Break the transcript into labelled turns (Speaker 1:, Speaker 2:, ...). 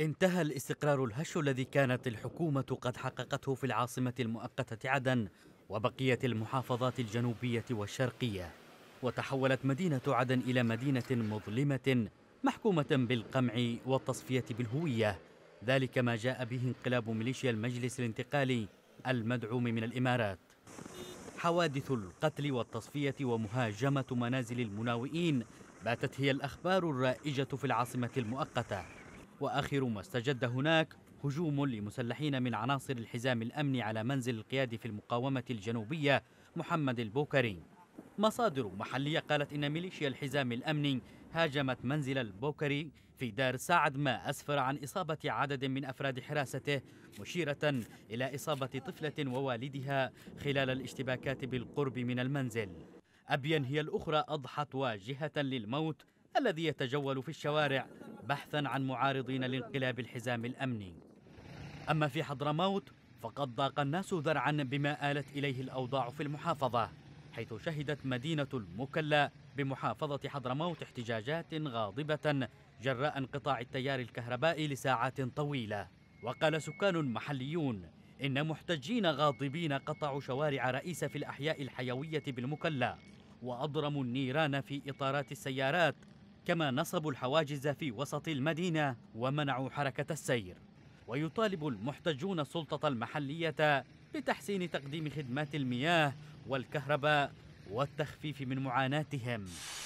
Speaker 1: انتهى الاستقرار الهش الذي كانت الحكومة قد حققته في العاصمة المؤقتة عدن وبقية المحافظات الجنوبية والشرقية وتحولت مدينة عدن إلى مدينة مظلمة محكومة بالقمع والتصفية بالهوية ذلك ما جاء به انقلاب ميليشيا المجلس الانتقالي المدعوم من الإمارات حوادث القتل والتصفية ومهاجمة منازل المناوئين باتت هي الأخبار الرائجة في العاصمة المؤقتة وآخر ما استجد هناك هجوم لمسلحين من عناصر الحزام الأمني على منزل القيادي في المقاومة الجنوبية محمد البوكري مصادر محلية قالت إن ميليشيا الحزام الأمني هاجمت منزل البوكري في دار سعد ما أسفر عن إصابة عدد من أفراد حراسته مشيرة إلى إصابة طفلة ووالدها خلال الاشتباكات بالقرب من المنزل أبين هي الأخرى أضحت واجهة للموت الذي يتجول في الشوارع بحثا عن معارضين لانقلاب الحزام الأمني أما في حضرموت فقد ضاق الناس ذرعا بما آلت إليه الأوضاع في المحافظة حيث شهدت مدينة المكلا بمحافظة حضرموت احتجاجات غاضبة جراء انقطاع التيار الكهربائي لساعات طويلة وقال سكان محليون إن محتجين غاضبين قطعوا شوارع رئيسة في الأحياء الحيوية بالمكلا وأضرموا النيران في إطارات السيارات كما نصبوا الحواجز في وسط المدينة ومنعوا حركة السير ويطالب المحتجون السلطة المحلية بتحسين تقديم خدمات المياه والكهرباء والتخفيف من معاناتهم